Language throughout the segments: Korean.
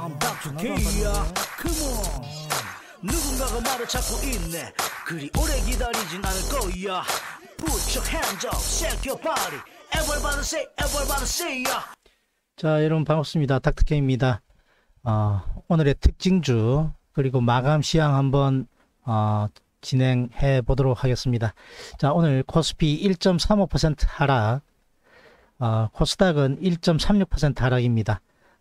I'm back to K야 Come on 누군가가 말을 찾고 있네 그리 오래 기다리진 않을 거야 Put your hands up, shake your body Everybody say, everybody say 자 여러분 반갑습니다 닥터케입니다 어, 오늘의 특징주 그리고 마감 시향 한번 어, 진행해 보도록 하겠습니다 자 오늘 코스피 1.35% 하락 어, 코스닥은 1.36% 하락입니다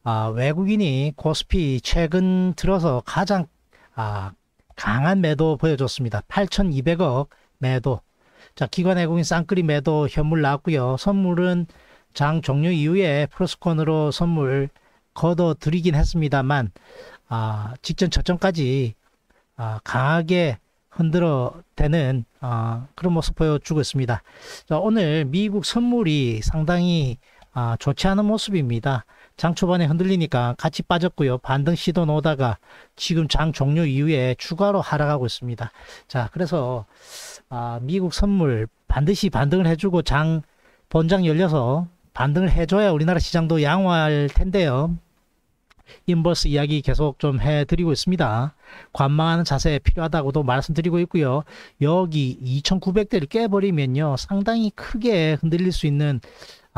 아, 외국인이 코스피 최근 들어서 가장 아, 강한 매도 보여줬습니다. 8,200억 매도. 자, 기관 외국인 쌍끌이 매도 현물 나왔고요. 선물은 장 종료 이후에 플러스콘으로 선물 걷어들이긴 했습니다만 아, 직전 저점까지 아, 강하게 흔들어 대는 아, 그런 모습 보여주고 있습니다. 자, 오늘 미국 선물이 상당히 아, 좋지 않은 모습입니다. 장 초반에 흔들리니까 같이 빠졌고요. 반등 시도 놓다가 지금 장 종료 이후에 추가로 하락하고 있습니다. 자, 그래서 아, 미국 선물 반드시 반등을 해주고 장 본장 열려서 반등을 해줘야 우리나라 시장도 양호할 텐데요. 인버스 이야기 계속 좀 해드리고 있습니다. 관망하는 자세 필요하다고도 말씀드리고 있고요. 여기 2,900대를 깨버리면요. 상당히 크게 흔들릴 수 있는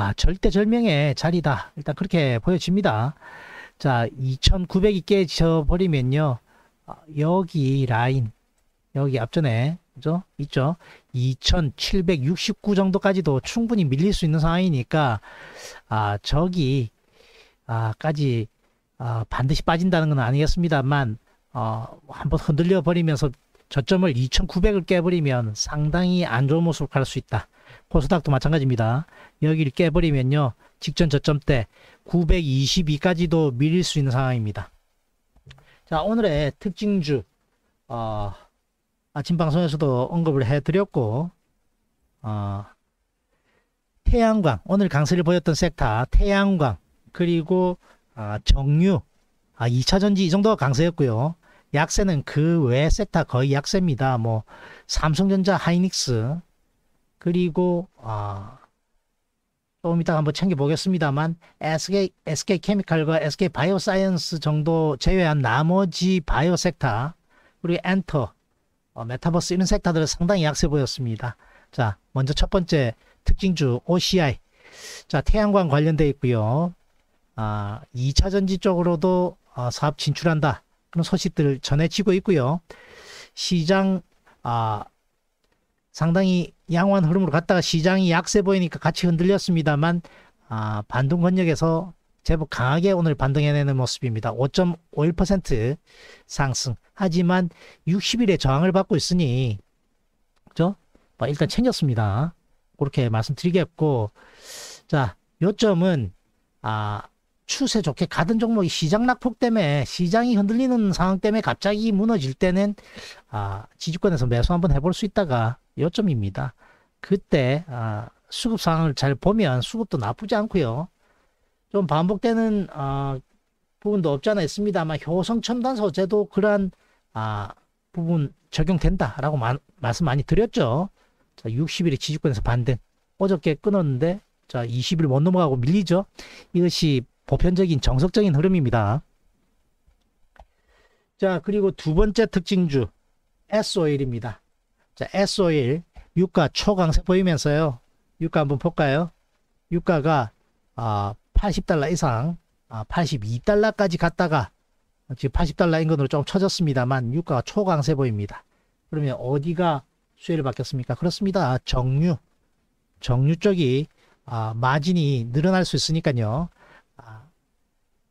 아, 절대절명의 자리다. 일단 그렇게 보여집니다. 자, 2900이 깨져버리면요. 아, 여기 라인, 여기 앞전에, 그죠? 있죠? 2769 정도까지도 충분히 밀릴 수 있는 상황이니까, 아, 저기, 아, 까지, 아, 반드시 빠진다는 건 아니겠습니다만, 어, 한번 흔들려 버리면서 저점을 2900을 깨버리면 상당히 안 좋은 모습으로 갈수 있다. 코스닥도 마찬가지입니다. 여기를 깨버리면요. 직전 저점대 922까지도 밀릴 수 있는 상황입니다. 자 오늘의 특징주 어, 아침 방송에서도 언급을 해드렸고 어, 태양광 오늘 강세를 보였던 섹터 태양광 그리고 아, 정유 아, 2차전지 이 정도가 강세였고요. 약세는 그 외 섹터 거의 약세입니다. 뭐 삼성전자 하이닉스 그리고 아, 조금 이따 가 한번 챙겨보겠습니다만 SK, SK케미칼과 SK바이오사이언스 정도 제외한 나머지 바이오 섹터 그리고 엔터, 어, 메타버스 이런 섹터들은 상당히 약세 보였습니다. 자, 먼저 첫 번째 특징주 OCI 자 태양광 관련되어 있고요. 아, 2차 전지 쪽으로도 아, 사업 진출한다 그런 소식들 을 전해지고 있고요. 시장 아, 상당히 양호한 흐름으로 갔다가 시장이 약세 보이니까 같이 흔들렸습니다만 아, 반등 권역에서 제법 강하게 오늘 반등해내는 모습입니다. 5.51% 상승. 하지만 60일에 저항을 받고 있으니 그죠? 뭐 일단 챙겼습니다. 그렇게 말씀드리겠고 자, 요점은 아, 추세 좋게 가던 종목이 시장 낙폭 때문에 시장이 흔들리는 상황 때문에 갑자기 무너질 때는 아, 지지권에서 매수 한번 해볼 수 있다가 요점입니다. 그때 아, 수급 상황을 잘 보면 수급도 나쁘지 않고요. 좀 반복되는 아, 부분도 없지 않아 있습니다만 효성 첨단 소재도 그러한 아, 부분 적용된다라고 마, 말씀 많이 드렸죠. 자, 60일의 지지권에서 반등. 어저께 끊었는데 자 20일 못 넘어가고 밀리죠. 이것이 보편적인 정석적인 흐름입니다. 자 그리고 두 번째 특징주 S 오 l 입니다 자, SO1 유가 초강세 보이면서요. 유가 한번 볼까요? 유가가 아, 80달러 이상 아, 82달러까지 갔다가 지금 80달러인 것으로 조금 쳐졌습니다만 유가가 초강세 보입니다. 그러면 어디가 수혜를 받겠습니까? 그렇습니다. 정유. 정유 쪽이 아, 마진이 늘어날 수 있으니까요. 아,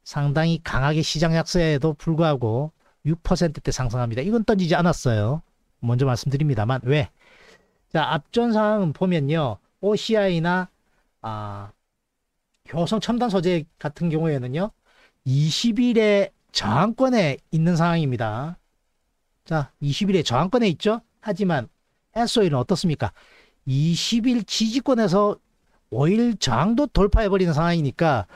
상당히 강하게 시장 약세에도 불구하고 6%대 상승합니다. 이건 던지지 않았어요. 먼저 말씀드립니다만 왜? 자 앞전 사항 보면요 OCI나 아, 효성 첨단 소재 같은 경우에는요 20일에 저항권에 있는 상황입니다. 자 20일에 저항권에 있죠. 하지만 SOE는 어떻습니까? 20일 지지권에서 5일 저항도 돌파해버리는 상황이니까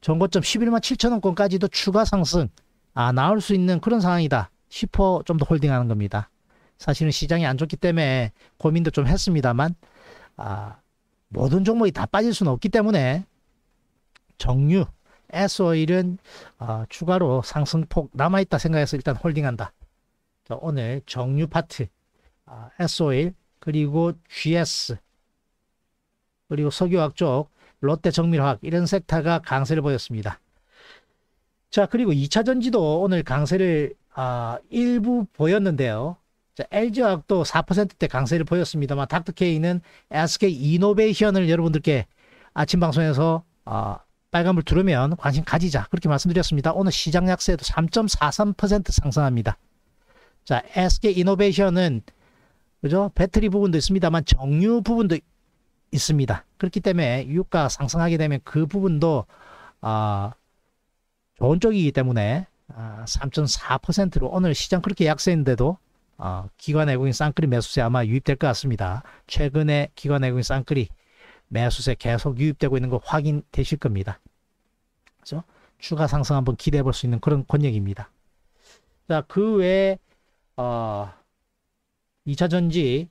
전고점 11만 7천원권까지도 추가 상승 아 나올 수 있는 그런 상황이다. 싶어 좀더 홀딩하는 겁니다. 사실은 시장이 안 좋기 때문에 고민도 좀 했습니다만 아, 모든 종목이 다 빠질 수는 없기 때문에 정유, S-오일은 아, 추가로 상승폭 남아있다 생각해서 일단 홀딩한다. 자, 오늘 정유 파트, 아, S-오일, 그리고 GS, 그리고 석유화학 쪽, 롯데 정밀화학 이런 섹터가 강세를 보였습니다. 자 그리고 2차전지도 오늘 강세를 아, 일부 보였는데요. 자, LG화학도 4%대 강세를 보였습니다만 닥터케이는 SK 이노베이션을 여러분들께 아침 방송에서 아, 빨간불 들으면 관심 가지자 그렇게 말씀드렸습니다. 오늘 시장 약세도 3.43% 상승합니다. 자, SK 이노베이션은 그죠? 배터리 부분도 있습니다만 정유 부분도 있습니다. 그렇기 때문에 유가 상승하게 되면 그 부분도 아, 좋은 쪽이기 때문에 3.4%로 아, 오늘 시장 그렇게 약세인데도 어, 기관 외국인 쌍끌이 매수세 아마 유입될 것 같습니다. 최근에 기관 외국인 쌍끌이 매수세 계속 유입되고 있는 거 확인되실 겁니다. 그래서 추가 상승 한번 기대해 볼 수 있는 그런 권역입니다. 자, 그 외에, 어, 2차 전지,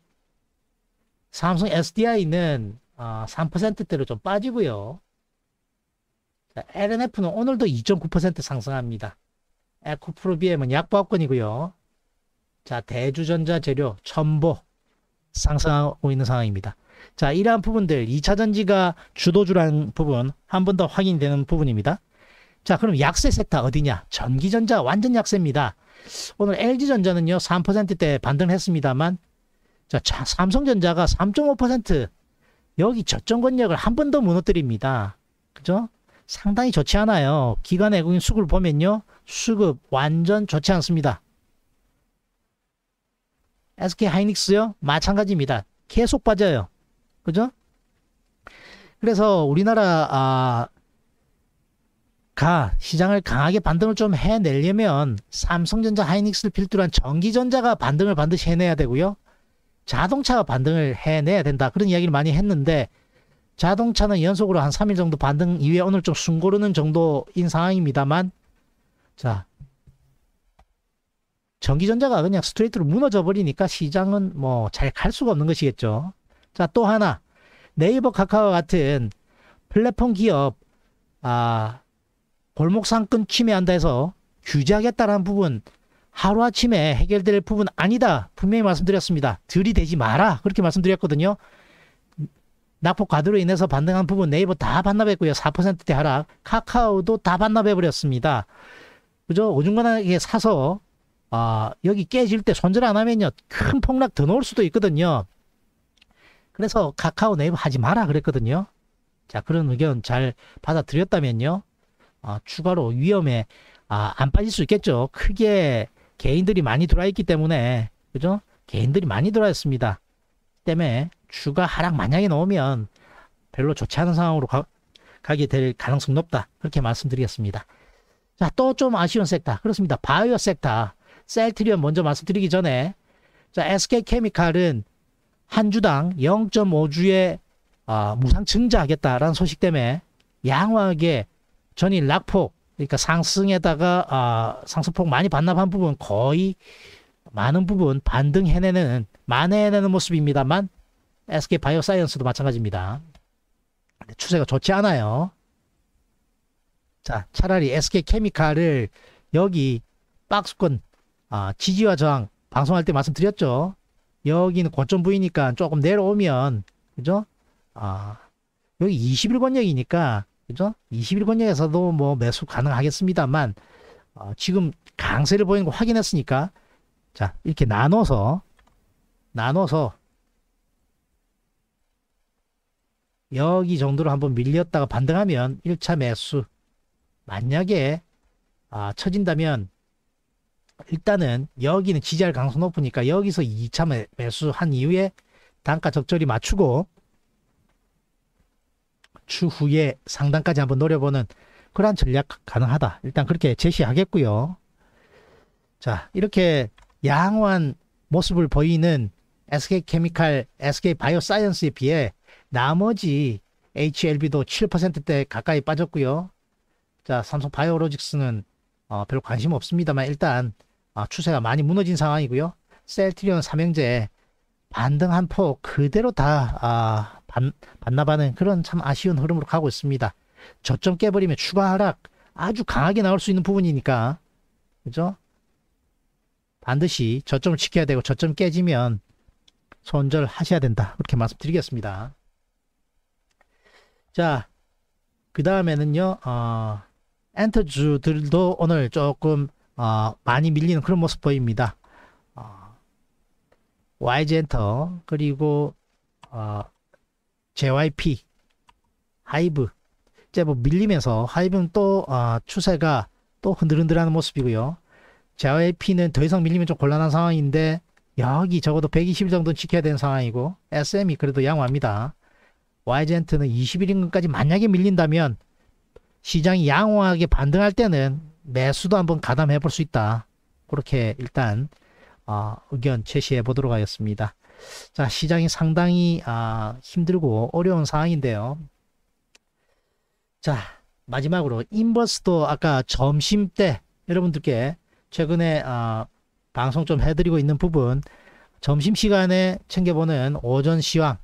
삼성 SDI는 어, 3%대로 좀 빠지고요. 자, LNF는 오늘도 2.9% 상승합니다. 에코프로비엠은 약보합권이고요. 자, 대주전자 재료 첨보 상승하고 있는 상황입니다. 자, 이러한 부분들 2차전지가 주도주라는 부분 한 번 더 확인되는 부분입니다. 자, 그럼 약세 섹터 어디냐? 전기전자 완전 약세입니다. 오늘 LG전자는요, 3%대 반등 했습니다만, 자, 삼성전자가 3.5% 여기 저점 권력을 한 번 더 무너뜨립니다. 그죠? 상당히 좋지 않아요. 기관 외국인 수급을 보면요. 수급 완전 좋지 않습니다. SK 하이닉스요. 마찬가지입니다. 계속 빠져요. 그죠? 그래서 우리나라 아, 가 시장을 강하게 반등을 좀 해내려면 삼성전자 하이닉스를 필두로 한 전기전자가 반등을 반드시 해내야 되고요. 자동차가 반등을 해내야 된다. 그런 이야기를 많이 했는데 자동차는 연속으로 한 3일 정도 반등 이후에 오늘 좀 숨고르는 정도인 상황입니다만 자 전기전자가 그냥 스트레이트로 무너져 버리니까 시장은 뭐 잘 갈 수가 없는 것이겠죠. 자 또 하나 네이버 카카오 같은 플랫폼 기업 아 골목 상권 침해한다 해서 규제하겠다라는 부분 하루아침에 해결될 부분 아니다 분명히 말씀드렸습니다 들이대지 마라 그렇게 말씀드렸거든요 낙폭 과도로 인해서 반등한 부분 네이버 다 반납했고요. 4%대 하락. 카카오도 다 반납해버렸습니다. 그죠? 오중간하게 사서 아, 여기 깨질 때 손절 안 하면요. 큰 폭락 더 넣을 수도 있거든요. 그래서 카카오 네이버 하지 마라 그랬거든요. 자, 그런 의견 잘 받아들였다면요. 아, 추가로 위험에 아, 안 빠질 수 있겠죠. 크게 개인들이 많이 들어와 있기 때문에 그죠? 개인들이 많이 들어와 있습니다. 때문에 주가 하락 만약에 나오면 별로 좋지 않은 상황으로 가, 가게 될 가능성 높다. 그렇게 말씀드리겠습니다. 자, 또 좀 아쉬운 섹터. 그렇습니다. 바이오 섹터. 셀트리온 먼저 말씀드리기 전에 자, SK 케미칼은 한 주당 0.5주에 아, 무상 증자하겠다라는 소식 때문에 양호하게 전일 낙폭 그러니까 상승에다가 아, 상승폭 많이 반납한 부분 거의 많은 부분 반등해내는 만회해내는 모습입니다만 SK 바이오사이언스도 마찬가지입니다. 추세가 좋지 않아요. 자, 차라리 SK 케미칼을 여기 박스권 아, 지지와 저항 방송할 때 말씀드렸죠. 여기는 고점 부위니까 조금 내려오면 그죠? 아, 여기 21권역이니까 그죠? 21권역에서도 뭐 매수 가능하겠습니다만 어, 지금 강세를 보이는 거 확인했으니까 자 이렇게 나눠서 나눠서 여기 정도로 한번 밀렸다가 반등하면 1차 매수 만약에 아, 처진다면 일단은 여기는 지지할 가능성 높으니까 여기서 2차 매수한 이후에 단가 적절히 맞추고 추후에 상단까지 한번 노려보는 그러한 전략 가능하다. 일단 그렇게 제시하겠고요. 자 이렇게 양호한 모습을 보이는 SK케미칼, SK바이오사이언스에 비해 나머지 HLB도 7%대 가까이 빠졌고요. 자, 삼성 바이오로직스는 어, 별로 관심 없습니다만 일단 어, 추세가 많이 무너진 상황이고요. 셀트리온 삼형제 반등한 폭 그대로 다 아, 반, 반납하는 그런 참 아쉬운 흐름으로 가고 있습니다. 저점 깨버리면 추가 하락 아주 강하게 나올 수 있는 부분이니까 그죠? 반드시 저점을 지켜야 되고 저점 깨지면 손절하셔야 된다. 그렇게 말씀드리겠습니다. 자, 그 다음에는요, 어, 엔터주들도 오늘 조금 어, 많이 밀리는 그런 모습 보입니다. 어, YG엔터, 그리고 어, JYP, 하이브, 이제 뭐 밀리면서 하이브는 또 어, 추세가 또 흔들흔들하는 모습이고요. JYP는 더 이상 밀리면 좀 곤란한 상황인데 여기 적어도 120 정도는 지켜야 되는 상황이고 SM이 그래도 양호합니다. 와이젠트는 21인근까지 만약에 밀린다면 시장이 양호하게 반등할 때는 매수도 한번 가담해 볼 수 있다. 그렇게 일단 어, 의견 제시해 보도록 하겠습니다. 자 시장이 상당히 아, 힘들고 어려운 상황인데요. 자 마지막으로 인버스도 아까 점심 때 여러분들께 최근에 아, 방송 좀 해드리고 있는 부분 점심시간에 챙겨보는 오전 시황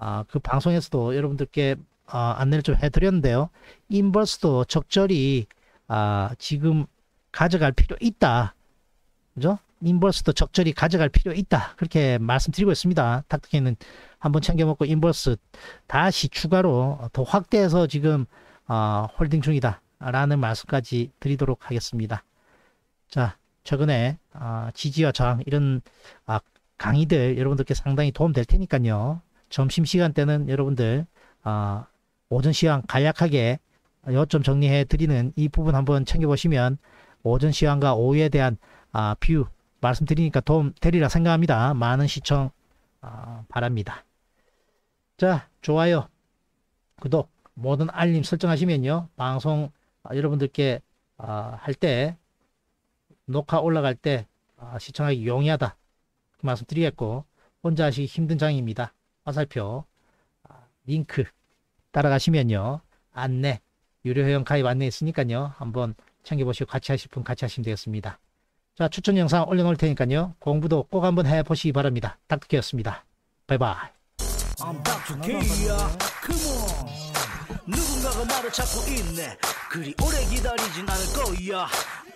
아, 그 방송에서도 여러분들께 아, 안내를 좀 해드렸는데요. 인버스도 적절히 아, 지금 가져갈 필요 있다. 그죠? 인버스도 적절히 가져갈 필요 있다. 그렇게 말씀드리고 있습니다. 닥터케이는 한번 챙겨 먹고 인버스 다시 추가로 더 확대해서 지금 아, 홀딩 중이다. 라는 말씀까지 드리도록 하겠습니다. 자, 최근에 아, 지지와 저항 이런 아, 강의들 여러분들께 상당히 도움될 테니까요. 점심시간 때는 여러분들 어, 오전 시간 간략하게 요점 정리해 드리는 이 부분 한번 챙겨보시면 오전 시간과 오후에 대한 아, 뷰 말씀드리니까 도움 되리라 생각합니다. 많은 시청 아, 바랍니다. 자 좋아요 구독 모든 알림 설정하시면요 방송 아, 여러분들께 아, 할때 녹화 올라갈 때 아, 시청하기 용이하다 그 말씀드리겠고 혼자 하시기 힘든 장입니다. 화살표 아, 링크 따라가시면요. 안내, 유료 회원 가입 안내 있으니까요. 한번 챙겨보시고 같이 하실 분 같이 하시면 되겠습니다. 자, 추천 영상 올려놓을 테니까요. 공부도 꼭 한번 해보시기 바랍니다. 닥터키였습니다. 바이바이. I'm 닥터키 Come on. 누군가가 나를 찾고 있네. 그리 오래 기다리진 않을 거야.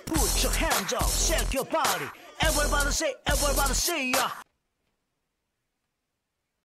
Put your hands up, shake your body. Everybody say, everybody say, yeah.